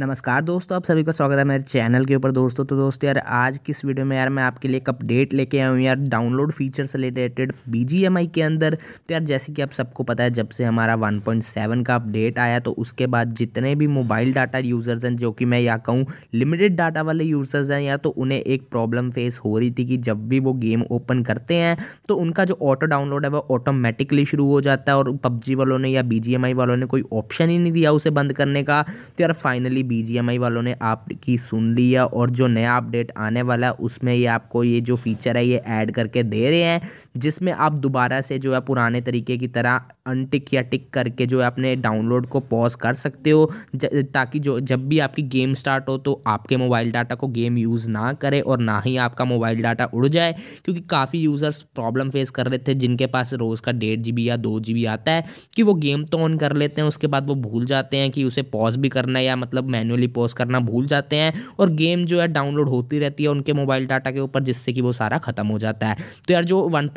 नमस्कार दोस्तों आप सभी का स्वागत है मेरे चैनल के ऊपर दोस्तों तो दोस्तों यार आज किस वीडियो में यार मैं आपके लिए एक अपडेट लेके आया हूँ यार डाउनलोड फीचर से रिलेटेड बी के अंदर तो यार जैसे कि आप सबको पता है जब से हमारा 1.7 का अपडेट आया तो उसके बाद जितने भी मोबाइल डाटा यूज़र्स हैं जो कि मैं या कहूँ लिमिटेड डाटा वाले यूज़र्स हैं या तो उन्हें एक प्रॉब्लम फेस हो रही थी कि जब भी वो गेम ओपन करते हैं तो उनका जो ऑटो डाउनलोड है वो ऑटोमेटिकली शुरू हो जाता है और पबजी वालों ने या बी वालों ने कोई ऑप्शन ही नहीं दिया उसे बंद करने का तो यार फाइनली कि बीजीएमआई वालों ने आपकी सुन ली है और जो नया अपडेट आने वाला है उसमें ये आपको ये जो फीचर है ये ऐड करके दे रहे हैं जिसमें आप दोबारा से जो है पुराने तरीके की तरह अनटिक या टिक करके जो है अपने डाउनलोड को पॉज कर सकते हो ताकि जो जब भी आपकी गेम स्टार्ट हो तो आपके मोबाइल डाटा को गेम यूज़ ना करे और ना ही आपका मोबाइल डाटा उड़ जाए क्योंकि काफ़ी यूज़र्स प्रॉब्लम फेस कर रहे थे जिनके पास रोज़ का डेढ़ जी या दो जी आता है कि वो गेम तो ऑन कर लेते हैं उसके बाद वो भूल जाते हैं कि उसे पॉज भी करना या मतलब मैनुअली पॉज करना भूल जाते हैं और गेम जो है डाउनलोड होती रहती है उनके मोबाइल डाटा के ऊपर जिससे कि वो सारा ख़त्म हो जाता है तो यार जो वन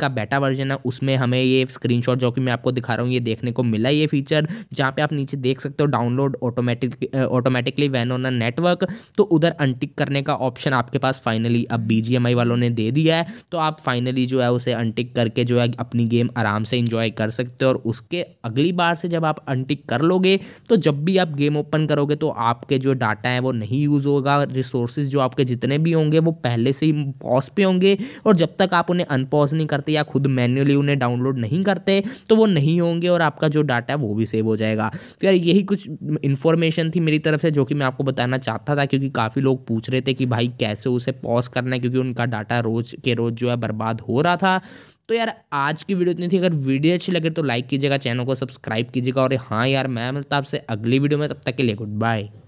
का बेटा वर्जन है उसमें हमें ये स्क्रीन जो कि मैं आपको दिखा रहा हूँ ये देखने को मिला ये फीचर जहाँ पे आप नीचे देख सकते हो download automatic automatically when on a network तो उधर अनटिक करने का ऑप्शन आपके पास फाइनली अब बी वालों ने दे दिया है तो आप फाइनली जो है उसे अनटिक करके जो है अपनी गेम आराम से इंजॉय कर सकते हो और उसके अगली बार से जब आप अनटिक कर लोगे तो जब भी आप गेम ओपन करोगे तो आपके जो डाटा है वो नहीं यूज़ होगा रिसोर्सेज जो आपके जितने भी होंगे वो पहले से ही पॉज पे होंगे और जब तक आप उन्हें अनपॉज नहीं करते या खुद मैन्युअली उन्हें डाउनलोड नहीं करते तो तो वो नहीं होंगे और आपका जो डाटा है वो भी सेव हो जाएगा तो यार यही कुछ इन्फॉर्मेशन थी मेरी तरफ से जो कि मैं आपको बताना चाहता था क्योंकि काफ़ी लोग पूछ रहे थे कि भाई कैसे उसे पॉज करना है क्योंकि उनका डाटा रोज़ के रोज़ जो है बर्बाद हो रहा था तो यार आज की वीडियो इतनी थी अगर वीडियो अच्छी लगे तो लाइक कीजिएगा चैनल को सब्सक्राइब कीजिएगा और हाँ यार मैं मिलता आपसे अगली वीडियो में तब तक के लिए गुड बाय